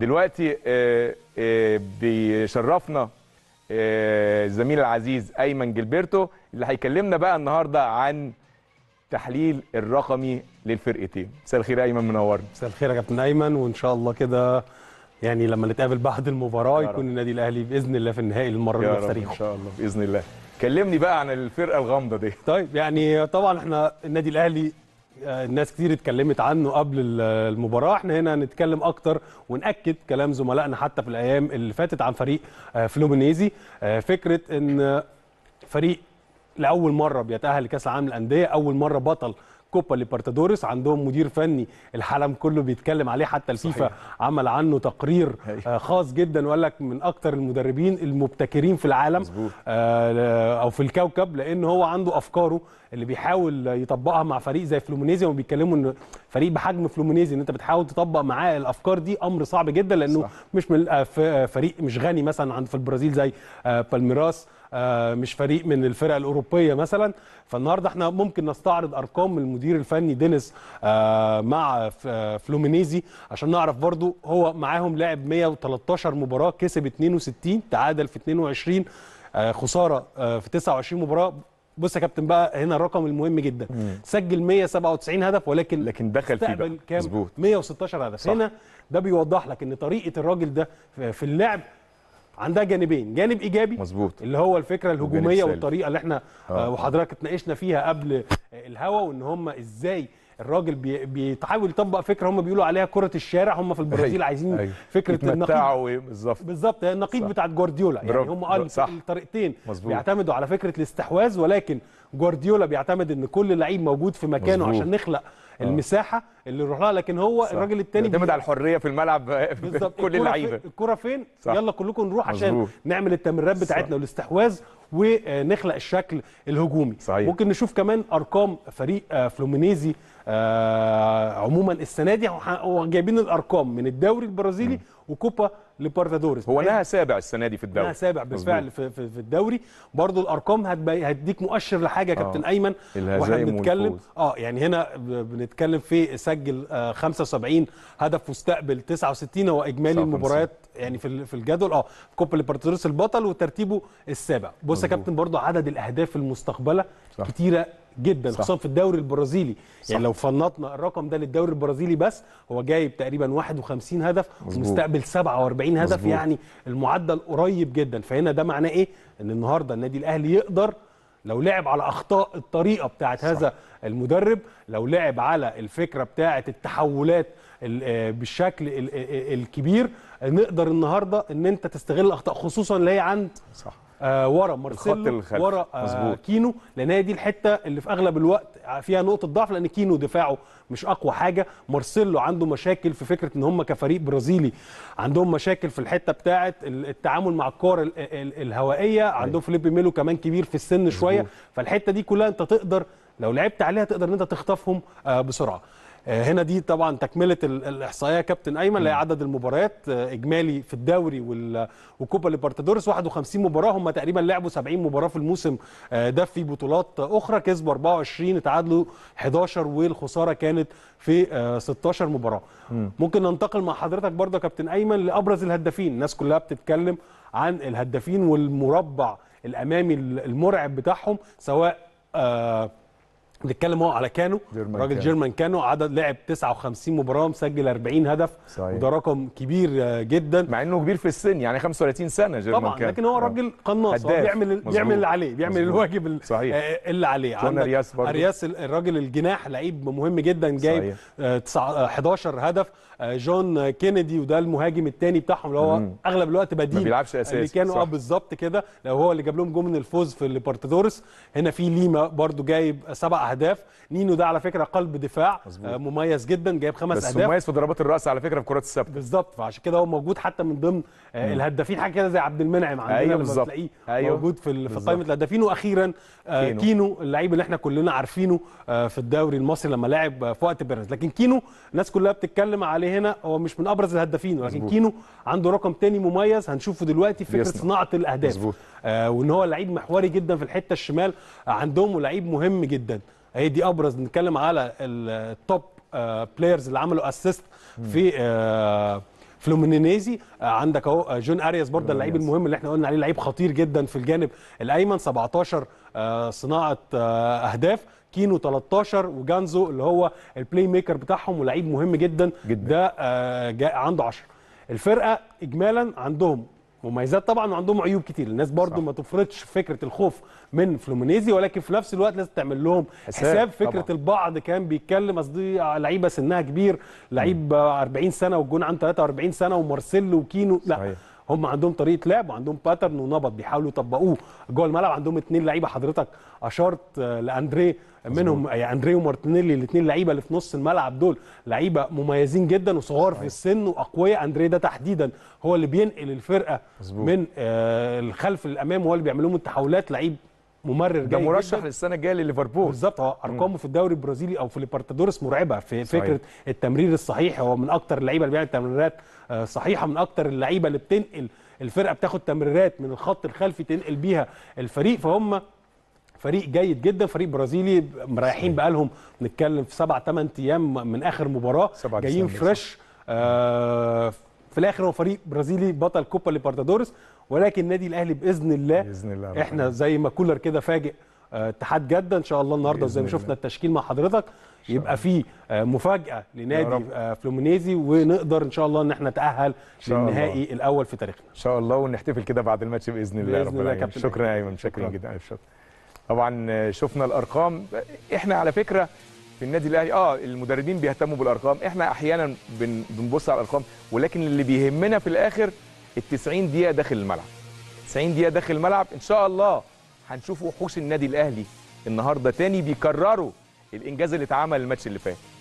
دلوقتي آه، آه، بيشرفنا آه، الزميل العزيز ايمن جلبرتو اللي هيكلمنا بقى النهارده عن التحليل الرقمي للفرقتين مساء الخير ايمن منورنا مساء الخير يا كابتن ايمن وان شاء الله كده يعني لما نتقابل بعد المباراه يكون النادي الاهلي باذن الله في النهائي للمره اللي في ان شاء الله باذن الله كلمني بقى عن الفرقه الغامضه دي طيب يعني طبعا احنا النادي الاهلي آه، الناس كتير اتكلمت عنه قبل المباراه احنا هنا هنتكلم اكتر وناكد كلام زملائنا حتى في الايام اللي فاتت عن فريق آه، فلومينيزي آه، فكره ان فريق لاول مره بيتاهل لكاس العالم للانديه اول مره بطل كوبا ليبرتادوريس عندهم مدير فني الحلم كله بيتكلم عليه حتى الفيفا عمل عنه تقرير هي. آه، خاص جدا وقال لك من اكتر المدربين المبتكرين في العالم آه،, آه او في الكوكب لان هو عنده افكاره اللي بيحاول يطبقها مع فريق زي فلومينيزي وبيتكلموا ان فريق بحجم فلومينيزي ان انت بتحاول تطبق معاه الافكار دي امر صعب جدا لانه صح. مش من آه، فريق مش غني مثلا عند في البرازيل زي بالميراس مش فريق من الفرق الاوروبيه مثلا فالنهارده احنا ممكن نستعرض ارقام المدير الفني دينيس آه، مع آه، فلومينيزي عشان نعرف برضو هو معاهم لعب 113 مباراه كسب 62 تعادل في 22 آه، خساره في 29 مباراه بص يا كابتن بقى هنا الرقم المهم جدا مم. سجل 197 هدف ولكن لكن دخل فيه بقى مظبوط 116 هدف صح. هنا ده بيوضح لك ان طريقه الراجل ده في اللعب عندها جانبين جانب ايجابي مظبوط اللي هو الفكره الهجوميه والطريقه اللي احنا آه. وحضرتك اتناقشنا فيها قبل الهوا وان هم ازاي الراجل بيتحاول بيحاول يطبق فكره هم بيقولوا عليها كره الشارع هم في البرازيل أيوة، عايزين أي. أيوة. فكره النقيض أيوة، بالظبط بالظبط يعني النقيض بتاع جوارديولا يعني هم قالوا الطريقتين بيعتمدوا على فكره الاستحواذ ولكن جوارديولا بيعتمد ان كل لعيب موجود في مكانه مزبوط. عشان نخلق آه. المساحه اللي يروح لها لكن هو صح. الراجل الثاني بيعتمد على الحريه في الملعب كل اللعيبه الكره فين صح. يلا كلكم نروح عشان نعمل التمريرات بتاعتنا والاستحواذ ونخلق الشكل الهجومي صحيح. ممكن نشوف كمان ارقام فريق آه، فلومينيزي آه، عموما السنه دي وجايبين الارقام من الدوري البرازيلي م. وكوبا لبارتادوريس هو لها إيه؟ سابع السنه دي في الدوري لها سابع بالفعل في, في, في الدوري برضو الارقام هتديك مؤشر لحاجه يا آه. كابتن ايمن واحنا بنتكلم اه يعني هنا بنتكلم في سجل آه 75 هدف واستقبل 69 هو اجمالي المباريات يعني في في الجدول اه كوبا ليبرتادوريس البطل وترتيبه السابع بص يا كابتن برضو عدد الاهداف المستقبله كتيره جدا خصوصا في الدوري البرازيلي صح. يعني لو فنطنا الرقم ده للدوري البرازيلي بس هو جايب تقريبا 51 هدف ومستقبل 47 هدف مزبوط. يعني المعدل قريب جدا فهنا ده معناه ايه ان النهارده النادي الاهلي يقدر لو لعب على اخطاء الطريقه بتاعه هذا المدرب لو لعب على الفكره بتاعه التحولات آه، بالشكل آه، آه، الكبير نقدر النهارده ان انت تستغل الاخطاء خصوصا اللي هي عند صح. آه، ورا مارسيلو ورا آه، كينو لان هي دي الحته اللي في اغلب الوقت فيها نقطه ضعف لان كينو دفاعه مش اقوى حاجه مارسيلو عنده مشاكل في فكره ان هم كفريق برازيلي عندهم مشاكل في الحته بتاعه التعامل مع الكور الهوائيه أيوه. عندهم فليبي ميلو كمان كبير في السن مزبوط. شويه فالحته دي كلها انت تقدر لو لعبت عليها تقدر ان انت تخطفهم آه، بسرعه آه، هنا دي طبعا تكمله الاحصائيه كابتن ايمن لعدد عدد المباريات آه، اجمالي في الدوري وكوبا ليبرتادورس 51 مباراه هم تقريبا لعبوا 70 مباراه في الموسم آه، ده في بطولات اخرى كسبوا 24 اتعادلوا 11 والخساره كانت في 16 مباراه ممكن ننتقل مع حضرتك برضه يا كابتن ايمن لابرز الهدافين الناس كلها بتتكلم عن الهدافين والمربع الامامي المرعب بتاعهم سواء آه بنتكلم هو على كانو جيرمان راجل كانو. جيرمان كانو عدد لعب 59 مباراه مسجل 40 هدف صحيح. وده رقم كبير آه، جدا مع انه كبير في السن يعني 35 سنه جيرمان طبعا كانو. لكن هو آه. راجل قناص بيعمل مزبوط. بيعمل اللي عليه بيعمل مزبوط. الواجب صحيح. آه، اللي عليه عندك ارياس برضو. ارياس الراجل الجناح لعيب مهم جدا جايب 11 هدف جون كينيدي وده المهاجم الثاني بتاعهم اللي هو اغلب الوقت بديل ما بيلعبش اساسي اللي كانوا اه بالظبط كده لو هو اللي جاب لهم جول من الفوز في البارتادورس هنا في ليما برده جايب سبع اهداف نينو ده على فكره قلب دفاع آه، مزبوط. مميز جدا جايب خمس بس اهداف بس مميز في ضربات الراس على فكره في كرات الثابته بالظبط فعشان كده هو موجود حتى من ضمن آه، الهدافين حاجه كده زي عبد المنعم عندنا أيوة لما تلاقيه أيوة. موجود في في قائمه الهدافين واخيرا آه، كينو, كينو اللعيب اللي احنا كلنا عارفينه في الدوري المصري لما لعب في وقت بيراميدز لكن كينو الناس كلها بتتكلم عليه هنا هو مش من ابرز الهدافين ولكن مزبوط. كينو عنده رقم تاني مميز هنشوفه دلوقتي فكره صناعه الاهداف آه وان هو لعيب محوري جدا في الحته الشمال عندهم ولعيب مهم جدا هي دي ابرز نتكلم على التوب بلايرز آه، اللي عملوا اسيست في آه، فلومينينيزي آه، عندك اهو جون ارياس برضه اللعيب المهم اللي احنا قلنا عليه لعيب خطير جدا في الجانب الايمن 17 صناعه اهداف كينو 13 وجانزو اللي هو البلاي ميكر بتاعهم ولعيب مهم جدا, جداً. ده عنده 10 الفرقه اجمالا عندهم مميزات طبعا وعندهم عيوب كتير الناس برضو صح. ما تفرضش فكره الخوف من فلومينيزي ولكن في نفس الوقت لازم تعمل لهم حساب, حساب فكره طبعا. البعض كان بيتكلم قصدي لعيبه سنها كبير لعيب 40 سنه والجون عنده 43 سنه ومارسيلو وكينو لا هم عندهم طريقه لعب وعندهم باترن ونبط بيحاولوا يطبقوه جوه الملعب عندهم اثنين لعيبه حضرتك اشرت آه، لاندري منهم آه، اندري ومارتينيلي الاثنين لعيبه اللي في نص الملعب دول لعيبه مميزين جدا وصغار في أيوة. السن واقوياء اندري ده تحديدا هو اللي بينقل الفرقه من آه، الخلف للامام هو اللي بيعمل لهم التحولات لعيب ممرر جاي مرشح للسنه الجايه لليفربول بالظبط اه، ارقامه في الدوري البرازيلي او في ليبرتادورس مرعبه في صحيح. فكره التمرير الصحيح هو من اكتر اللعيبه اللي بيعمل تمريرات آه، صحيحه من اكتر اللعيبه اللي بتنقل الفرقه بتاخد تمريرات من الخط الخلفي تنقل بيها الفريق فهم فريق جيد جدا فريق برازيلي مريحين بقالهم نتكلم في سبع ثمان ايام من اخر مباراه جايين فريش آه في الاخر هو فريق برازيلي بطل كوبا ليبرتادورس ولكن النادي الاهلي باذن الله باذن الله احنا زي ما كولر كده فاجئ آه، اتحاد جده ان شاء الله النهارده وزي ما شفنا التشكيل مع حضرتك يبقى في آه، مفاجاه لنادي آه، فلومينيزي ونقدر ان شاء الله ان احنا نتاهل للنهائي الله. الاول في تاريخنا ان شاء الله ونحتفل كده بعد الماتش باذن الله بإذن الله كابتن شكرا يا ايمن شكرا جدا شكرا طبعا شفنا الارقام احنا على فكره في النادي الاهلي اه المدربين بيهتموا بالارقام احنا احيانا بن... بنبص على الارقام ولكن اللي بيهمنا في الاخر ال 90 دقيقه داخل الملعب 90 دقيقه داخل الملعب ان شاء الله هنشوف وحوش النادي الاهلي النهارده تاني بيكرروا الانجاز اللي اتعمل الماتش اللي فات